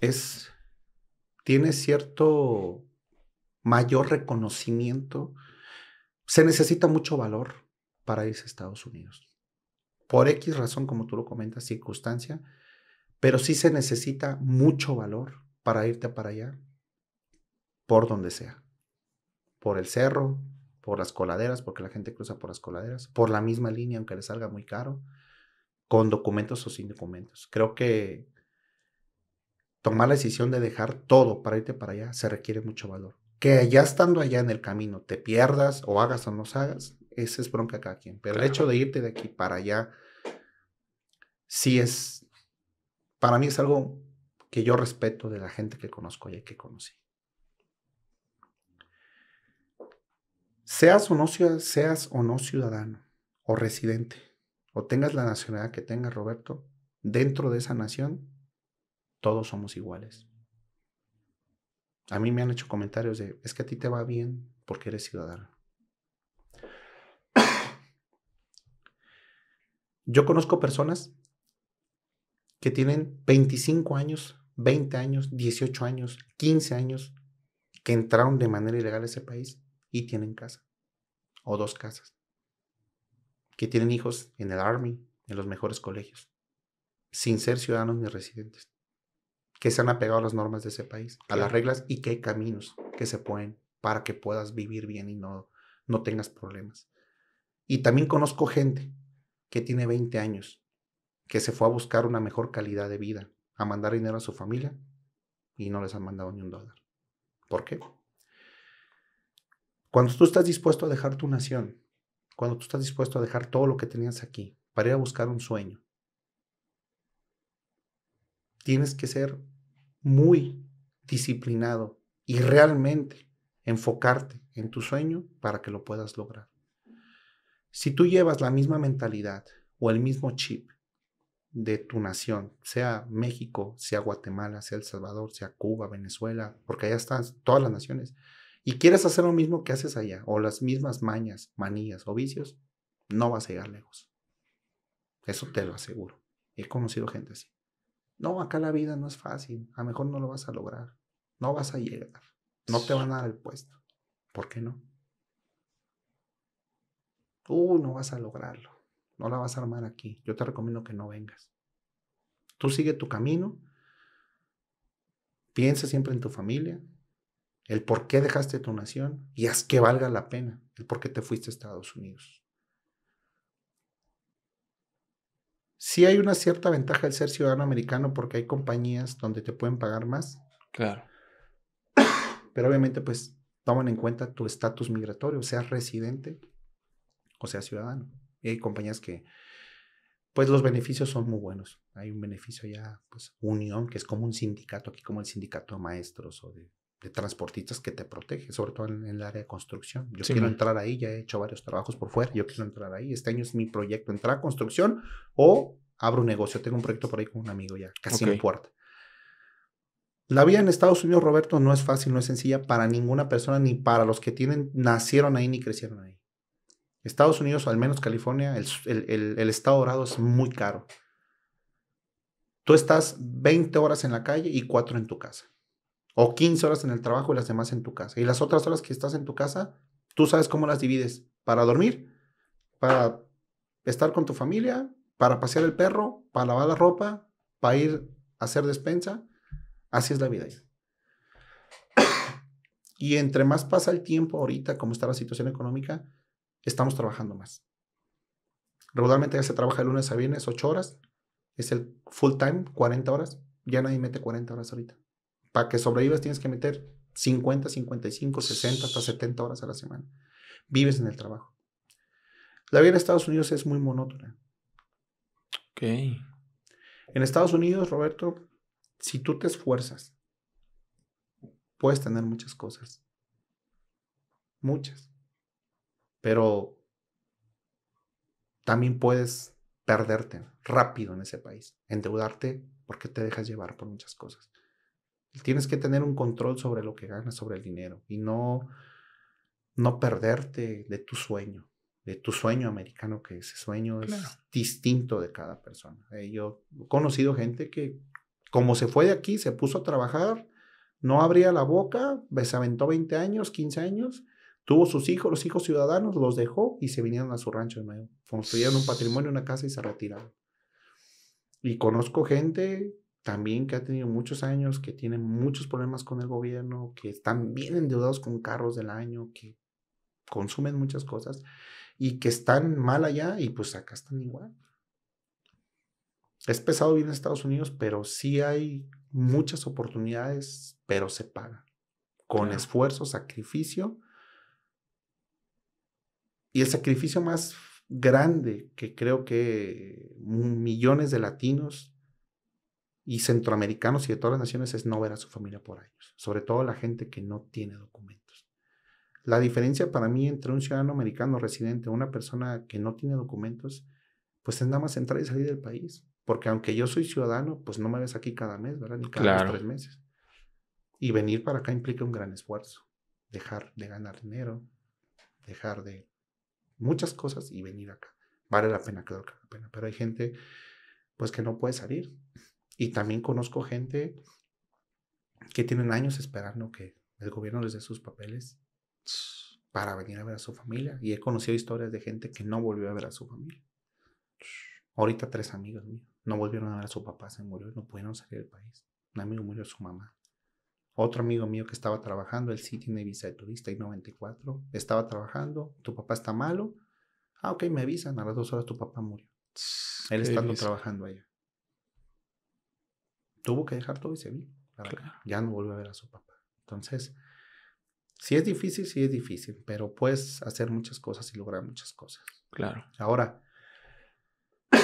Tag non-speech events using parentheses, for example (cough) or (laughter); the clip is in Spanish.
es, tiene cierto mayor reconocimiento. Se necesita mucho valor para irse a Estados Unidos. Por X razón, como tú lo comentas, circunstancia, pero sí se necesita mucho valor para irte para allá, por donde sea. Por el cerro, por las coladeras, porque la gente cruza por las coladeras, por la misma línea, aunque le salga muy caro, con documentos o sin documentos. Creo que tomar la decisión de dejar todo para irte para allá se requiere mucho valor. Que ya estando allá en el camino te pierdas o hagas o no hagas, ese es bronca cada quien. Pero el hecho de irte de aquí para allá, sí es, para mí es algo que yo respeto de la gente que conozco y que conocí. Seas o no, seas o no ciudadano o residente, o tengas la nacionalidad que tengas, Roberto, dentro de esa nación, todos somos iguales. A mí me han hecho comentarios de, es que a ti te va bien porque eres ciudadano. (coughs) Yo conozco personas que tienen 25 años, 20 años, 18 años, 15 años, que entraron de manera ilegal a ese país y tienen casa, o dos casas, que tienen hijos en el Army, en los mejores colegios, sin ser ciudadanos ni residentes que se han apegado a las normas de ese país, a las reglas y que hay caminos que se pueden para que puedas vivir bien y no, no tengas problemas. Y también conozco gente que tiene 20 años, que se fue a buscar una mejor calidad de vida, a mandar dinero a su familia y no les han mandado ni un dólar. ¿Por qué? Cuando tú estás dispuesto a dejar tu nación, cuando tú estás dispuesto a dejar todo lo que tenías aquí para ir a buscar un sueño, tienes que ser muy disciplinado y realmente enfocarte en tu sueño para que lo puedas lograr. Si tú llevas la misma mentalidad o el mismo chip de tu nación, sea México, sea Guatemala, sea El Salvador, sea Cuba, Venezuela, porque allá están todas las naciones, y quieres hacer lo mismo que haces allá, o las mismas mañas, manías o vicios, no vas a llegar lejos. Eso te lo aseguro. He conocido gente así no, acá la vida no es fácil, a lo mejor no lo vas a lograr, no vas a llegar, no te van a dar el puesto. ¿Por qué no? Tú no vas a lograrlo, no la vas a armar aquí, yo te recomiendo que no vengas. Tú sigue tu camino, piensa siempre en tu familia, el por qué dejaste tu nación y haz que valga la pena, el por qué te fuiste a Estados Unidos. sí hay una cierta ventaja al ser ciudadano americano porque hay compañías donde te pueden pagar más. Claro. Pero obviamente, pues, toman en cuenta tu estatus migratorio, sea residente o sea ciudadano. Y hay compañías que, pues, los beneficios son muy buenos. Hay un beneficio ya, pues, unión, que es como un sindicato, aquí como el sindicato de maestros o de de transportistas que te protege, sobre todo en, el área de construcción. Yo quiero entrar ahí, ya he hecho varios trabajos por fuera, yo quiero entrar ahí. Este año es mi proyecto, entrar a construcción o abro un negocio. Tengo un proyecto por ahí con un amigo ya, casi en puerta. La vida en Estados Unidos, Roberto, no es fácil, no es sencilla para ninguna persona, ni para los que tienen, nacieron ahí ni crecieron ahí. Estados Unidos, al menos California, el, el, el, el estado dorado es muy caro. Tú estás 20 horas en la calle y 4 en tu casa. O 15 horas en el trabajo y las demás en tu casa. Y las otras horas que estás en tu casa, tú sabes cómo las divides. Para dormir, para estar con tu familia, para pasear el perro, para lavar la ropa, para ir a hacer despensa. Así es la vida. (coughs) Y entre más pasa el tiempo ahorita, como está la situación económica, estamos trabajando más. Regularmente ya se trabaja de lunes a viernes 8 horas. Es el full time, 40 horas. Ya nadie mete 40 horas ahorita. Para que sobrevivas tienes que meter 50, 55, 60, hasta 70 horas a la semana. Vives en el trabajo. La vida en Estados Unidos es muy monótona. Ok. En Estados Unidos, Roberto, si tú te esfuerzas, puedes tener muchas cosas. Muchas. Pero también puedes perderte rápido en ese país, endeudarte porque te dejas llevar por muchas cosas. Tienes que tener un control sobre lo que ganas, sobre el dinero y no, no perderte de tu sueño, de tu sueño americano, que ese sueño es distinto de cada persona. Eh, yo he conocido gente que como se fue de aquí, se puso a trabajar, no abría la boca, se aventó 20 años, 15 años, tuvo sus hijos, los hijos ciudadanos, los dejó y se vinieron a su rancho de nuevo. Construyeron un patrimonio, una casa y se retiraron. Y conozco gente también que ha tenido muchos años, que tiene muchos problemas con el gobierno, que están bien endeudados con carros del año, que consumen muchas cosas y que están mal allá y pues acá están igual. Es pesado vivir en Estados Unidos, pero sí hay muchas oportunidades, pero se paga. Con esfuerzo, sacrificio. Y el sacrificio más grande que creo que millones de latinos y centroamericanos y de todas las naciones es no ver a su familia por años, sobre todo la gente que no tiene documentos. La diferencia para mí entre un ciudadano americano residente o una persona que no tiene documentos, pues es nada más entrar y salir del país. Porque aunque yo soy ciudadano, pues no me ves aquí cada mes, ¿verdad? Ni cada tres meses. Y venir para acá implica un gran esfuerzo. Dejar de ganar dinero, dejar de muchas cosas y venir acá. Vale la pena, que vale la pena. Pero hay gente, pues que no puede salir. Y también conozco gente que tienen años esperando que el gobierno les dé sus papeles para venir a ver a su familia. Y he conocido historias de gente que no volvió a ver a su familia. Ahorita tres amigos míos no volvieron a ver a su papá, se murió, no pudieron salir del país. Un amigo murió su mamá. Otro amigo mío que estaba trabajando, él sí tiene visa de turista y 94, estaba trabajando, tu papá está malo. Ah, ok, me avisan, a las dos horas tu papá murió. Él estando trabajando allá tuvo que dejar todo y se vino. Claro. Ya no volvió a ver a su papá. Entonces, si es difícil, sí es difícil, pero puedes hacer muchas cosas y lograr muchas cosas. Claro. Ahora,